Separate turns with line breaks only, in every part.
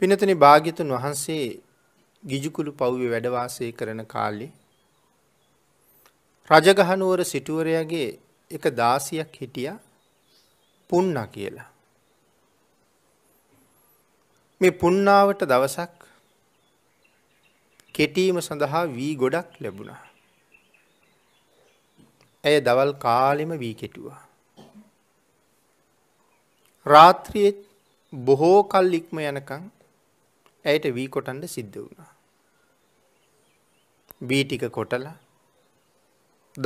පිනතනි භාග්‍යතුන් වහන්සේ ගිජුකුළු පව්වේ වැඩවාසය කරන කාලේ රජගහනුවර සිටුවරයාගේ එක දාසියක් හිටියා පුන්නා කියලා. මේ පුන්නාවට දවසක් කෙටීම සඳහා වී ගොඩක් ලැබුණා. ඇය දවල් කාලෙම වී කෙටුවා. රාත්‍රියේ බොහෝ කල් ඉක්ම යනකම් ඇයට වී කොටන්ඩ සිද්ධ වුණා. බී ටික කොටල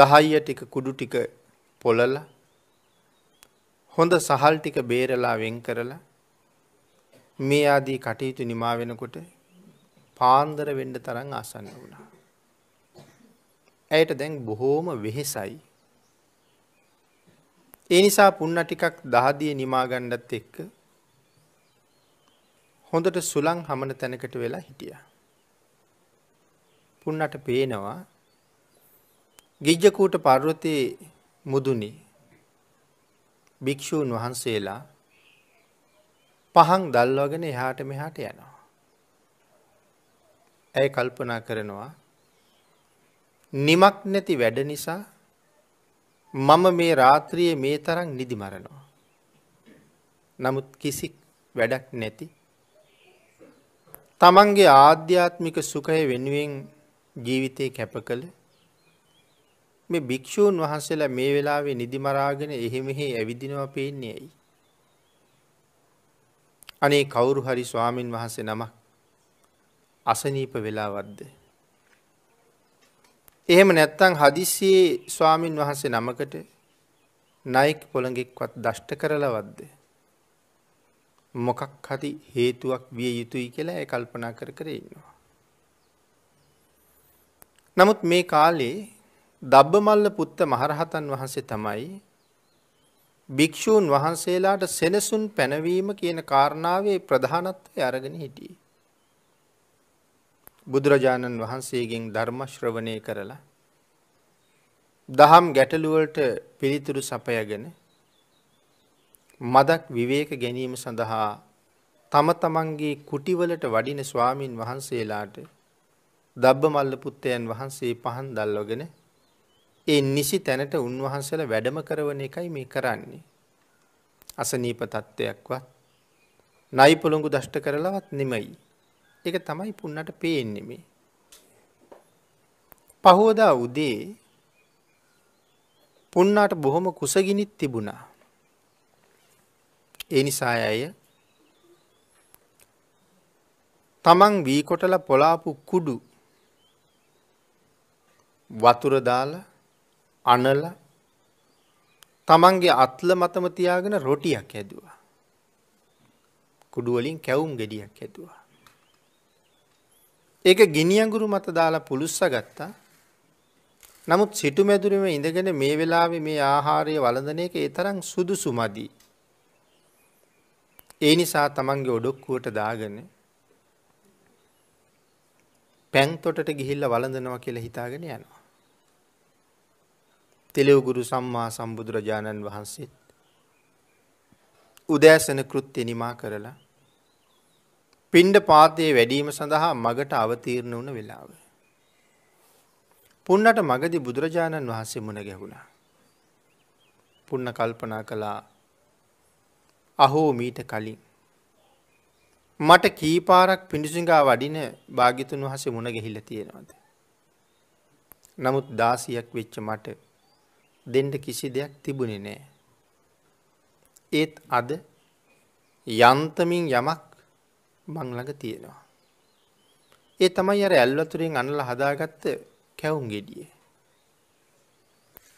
දහයිය ටික කුඩු ටික පොළල හොඳ සහල් ටික බේරලා වෙන් කරලා මේ ආදී කටයුතු නිමා වෙනකොට පාන්දර වෙන්ඩ තරන් ආසන්න වුණා. ඇයට දැන් බොහෝම වෙහෙසයි. ඒ නිසා පුන්න ටිකක් දහදිය නිමාගණ්ඩත් එක්ක හොඳට සුළං හමන තැනකට වෙලා හිටිය. පුන්නට පේනවා ගිජ්ජකූට පර්වතයේ මුදුනි භික්‍ෂූන් වහන්සේලා පහන් දල්වාගෙන එහාට මෙහාට යනවා. ඇය කල්පනා කරනවා නිමක් නැති වැඩ නිසා මම මේ රාත්‍රියේ මේ තරම් නිදි මරනවා. නමුත් කිසි වැඩක් නැති තමන්ගේ ආධ්‍යාත්මික සුඛය වෙනුවෙන් ජීවිතය කැප කළ මේ භික්‍ෂූන් වහන්සේලා මේ වෙලාවේ නිදිමරාගෙන එහෙමෙහි ඇවිදිනව පේන්නේ ඇයි. අනේ කවුරු හරි ස්වාමීන් වහන්සේ නම අසනීප වෙලාවත්ද. එහෙම නැත්තං හදිසියේ ස්වාමීන් වහන්සේ නමකට නයික් පොළඟෙක්වත් දෂ්ට කරලවද්දේ. මොකක් හරි හේතුවක් විය යුතුයි කියලා ඒ කල්පනා කර කර ඉන්නවා. නමුත් මේ කාලේ දබ්බමල්ල පුත්ත මහරහතන් වහන්සේ තමයි භික්ෂූන් වහන්සේලාට සෙනසුන් පැනවීම කියන කාරණාවේ ප්‍රධානත්වය අරගෙන හිටියේ. බුදුරජාණන් වහන්සේගෙන් ධර්ම ශ්‍රවණය කරලා දහම් ගැටලුවලට පිළිතුරු සපයගෙන මදක් විවේක ගැනීම සඳහා තම තමන්ගේ කුටිවලට වඩින ස්වාමීන් වහන්සේලාට දබ්බ මල්ල පුත්තයන් වහන්සේ පහන් දල්ලොගෙන ඒ නිසි තැනට උන්වහන්සල වැඩම කරවන එකයි මේ කරන්නේ. අසනීප තත්ත්වයක්වත් නයිපොළොඟු දෂ්ට කරලවත් නෙමයි. එක තමයි පුන්නට පේෙන්නෙමේ. පහෝදා උදේ පුන්නාට බොහොම කුසගිනිත් තිබුණා. ඒ නිසා ඇය තමන් වී කොටල පොලාපු කුඩු වතුර දාලා අනලා තමන්ගේ අත්ල මතම තියාගෙන රොටියක් හැදුවා. කුඩු වලින් කැවුම් ගෙඩියක් හැදුවා. ඒක ගිනි අඟුරු මත දාලා පුළුස්ස ගත්තා. නමුත් සිටු මැදුරෙම ඉඳගෙන මේ වෙලාවේ මේ ආහාරය වළඳන එක ඒ තරම් සුදුසු මදි. ඒ නිසා තමන්ගේ ඔඩොක්කුවට දාගෙන පැන්තොටට ගිහිල්ල වළඳනවා කියලා හිතාගෙන යනවා. තෙලෙවගුරු සම්මා සම්බුදුරජාණන් වහන්සේත් උදෑසන කෘත්‍ය නිමා කරලා පින්ඩ පාතයේ වැඩීම සඳහා මගට අවතීරණ වුණ වෙලාව. පුන්නට මගදි බුදුරජාණන් වහන්සේ මුණ ගැහුණා. පුන්න කල්පනා කළා අහෝ මීට කලින්. මට කීපාරක් පිඩිසිංගා වඩින භාගිතුන් වහසේ මුණ ගෙහිල තියෙනවද. නමුත් දාසියක් වෙච්ච මට දෙන්ඩ කිසි දෙයක් තිබුණෙ නෑ. ඒත් අද යන්තමින් යමක් මංලඟ තියෙනවා. ඒ තමයි අර ඇල්වතුරෙන් අනල හදාගත්ත කැවුම් ගෙඩිය.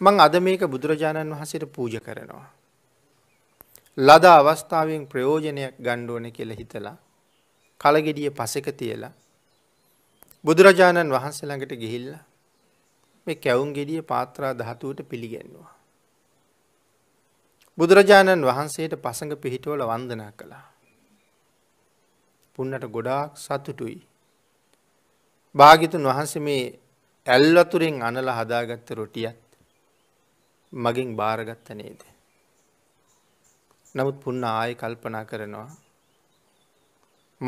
මං අද මේක බුදුරජාණන් වහසට පූජ කරනවා. ලද අවස්ථාවෙන් ප්‍රයෝජනයක් ගන්න ඕනේ කියලා හිතලා කලගෙඩිය පසෙක තියලා බුදුරජාණන් වහන්සේ ළඟට ගිහිල්ලා මේ කැවුම් ගෙඩිය පාත්‍රා ධාතුවට පිළිගැන්වුවා. බුදුරජාණන් වහන්සේට පසඟ පිහිටවල වන්දනා කළා. පුන්නට ගොඩාක් සතුටුයි. භාගිතුන් වහන්සේ මේ ඇල්වතුරෙන් අනලා හදාගත්ත රොටියත් මගෙන් බාරගත්ත නේද. නමුත් පුන්න ආය කල්පනා කරනවා.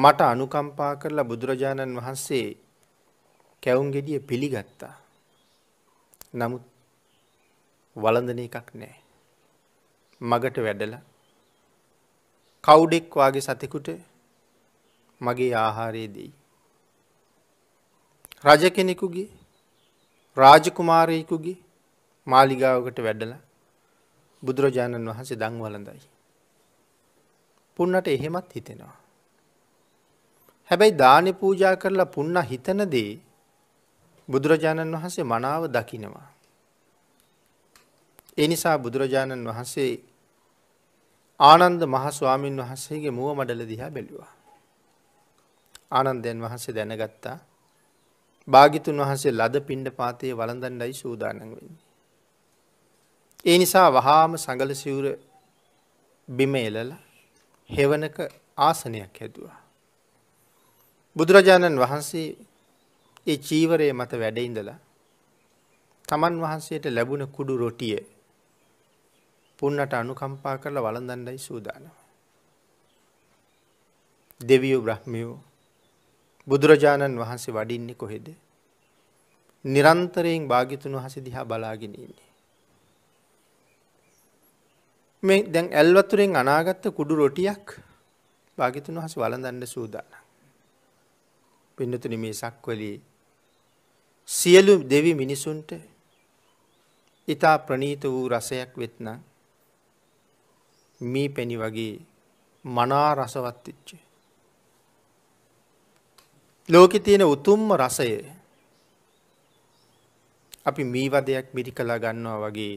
මට අනුකම්පා කරලා බුදුරජාණන් වහන්සේ කැවුම් ගෙඩිය පිළිගත්තා. නමුත් වළඳන එකක් නෑ. මගට වැඩලා කවුඩෙක් වාගේ සතෙකුට මගේ ආහාරය දෙයි. රජ කෙනෙකුගේ රාජකුමාරයෙකුගේ මාලිගාවකට වැඩලා බුදුරජාණන් වහන්සේ දංවලඳයි. පුන්නට එහෙමත් හිතෙනවා. හැබැයි දානෙ පූජා කරලා පුන්න හිතන දේ බුදුරජාණන් වහන්සේ මනාව දකිනවා. ඒ නිසා බුදුරජාණන් වහන්සේ ආනන්ද මහස්වාමීන් වහන්සේගේ මුව මඩල දිහා බැලුවා. ආනන්දයන් වහන්සේ දැනගත්තා භාගිතුන් වහන්සේ ලද පිණ්ඩ පාතයේ වළඳන්ඩයි සූදානන් වෙන්නේ. ඒ නිසා වහාම සඟල සිවුර බිම එලලා හෙවනක ආසනයක් හැදුවා. බුදුරජාණන් වහන්සේ ඒ චීවරය මත වැඩඉඳලා තමන් වහන්සේට ලැබුණ කුඩු රොටිය පුන්නට අනුකම්පා කරලා වළඳන්ඩයි සූදානම. දෙවියෝ බ්‍රහ්මියෝ බුදුරජාණන් වහන්සේ වඩින්නේ කොහෙද. නිරන්තරයෙන් භාගිතුන් වහස දිහා බලාගෙනන්නේ. මේ දැන් ඇල් වතුරෙන් අනාගත්ත කුඩු රොටියක් භාග්‍යතුන් වහන්සේ වළඳන්න සූදානම්. පින්නතුනි මේ සක්වලී සියලු දෙවි මිනිසුන්ට ඊතා ප්‍රනීත වූ රසයක් වෙත්නම් මේ පෙනි වගේ මනා රසවත් වෙච්ච ලෝකේ තියෙන උතුම්ම රසය අපි මේ වදයක් මිරිකලා ගන්නවා වගේ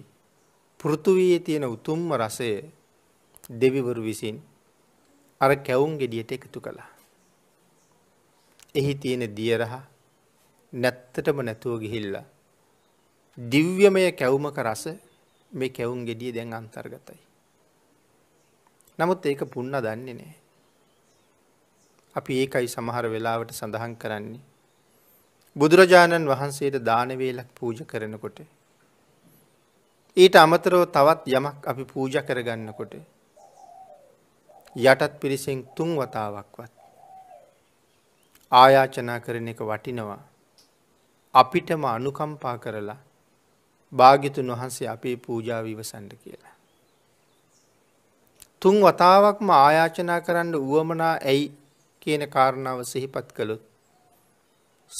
පෘථුවියේ තියෙන උතුම්ම රසය දෙවිවරු විසින් අර කැවුම් ගෙඩියට එකතු කළා. එහි තියෙන දියරහ නැත්තටම නැතුව ගිහිල්ලා දිව්‍යමය කැවුමක රස මේ කැවුම් ගෙඩිය දැන් අන්තර්ගතයි. නමුත් ඒක පුන්න දන්නේ නෑ. අපි ඒකයි සමහර වෙලාවට සඳහන් කරන්නේ. බුදුරජාණන් වහන්සේට දානවේලක් පූජ කරනකොට ඊට අමතරව තවත් යමක් අපි පූජ කරගන්නකොට යටත් පිරිසෙන් තුන් වතාවක්වත් ආයාචනා කරන එක වටිනවා අපිටම අනුකම්පා කරලා භාගිතුන් වහන්සේ අපේ පූජාව ඉවසන්ඩ කියලා. තුන් වතාවක්ම ආයාචනා කරන්න වුවමනා ඇයි කියන කාරණාව සිහිපත් කළොත්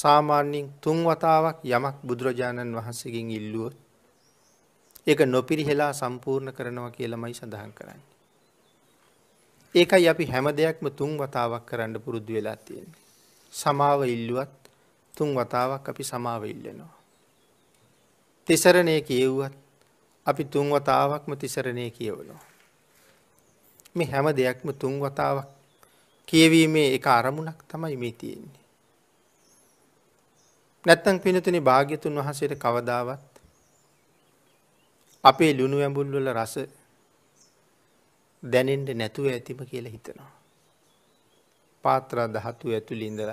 සාමාන්‍යින් තුන් වතාවක් යමක් බුදුරජාණන් වහන්සකින් ඉල්ලුවත් ඒක නොපිරිහෙලා සම්පූර්ණ කරනවා කියලමයි සඳහන් කරන්න. ඒකයි අපි හැම දෙයක්ම තුන් වතාවක් කරන්න පුරුද්දු වෙලා තියෙන. සමාව ඉල්ලුවත් තුන් වතාවක් අපි සමාව ඉල්ලනවා. තිසරණය කියව්වත් අපි තුන් වතාවක්ම තිසරණය කියවනවා. මේ හැම දෙයක්ම තුන් වතාවක් කියවීමේ එක අරමුණක් තමයි මේ තියෙන්නේ. නැත්තං පිනතුනි භාග්‍යතුන් වහන්සේට කවදාවත් අපේ ලුණු ඇඹුල් වල රස දැනෙන්ට නැතුව ඇතිම කියලා හිතනවා. පාත්‍රා දහතුව ඇතුළින්දර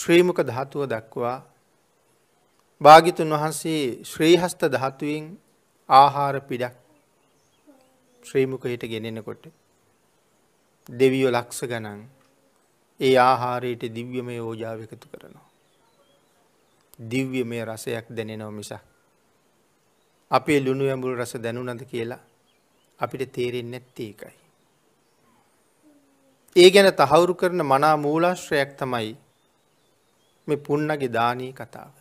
ශ්‍රීමක දහතුව දක්වා භාගිතුන් වහන්සේ ශ්‍රීහස්ත දහතුවෙන් ආහාර පිඩක් ශ්‍රීමකයට ගෙනෙනකොට දෙවියෝ ලක්ෂ ගණන් ඒ ආහාරයට දිව්‍යමය ඕජාව එකතු කරනවා. දිව්‍ය මේ රසයක් දැනෙනව මිසක් අපේ ලුණු ඇඹුල් රස දැනුනද කියලා අපිට තේරෙන් නැත්තේ එකයි. ඒ ගැන තහවුරු කරන මනා මූලාශ්‍රයක් තමයි මේ පුන්නගේ දානී කතාව.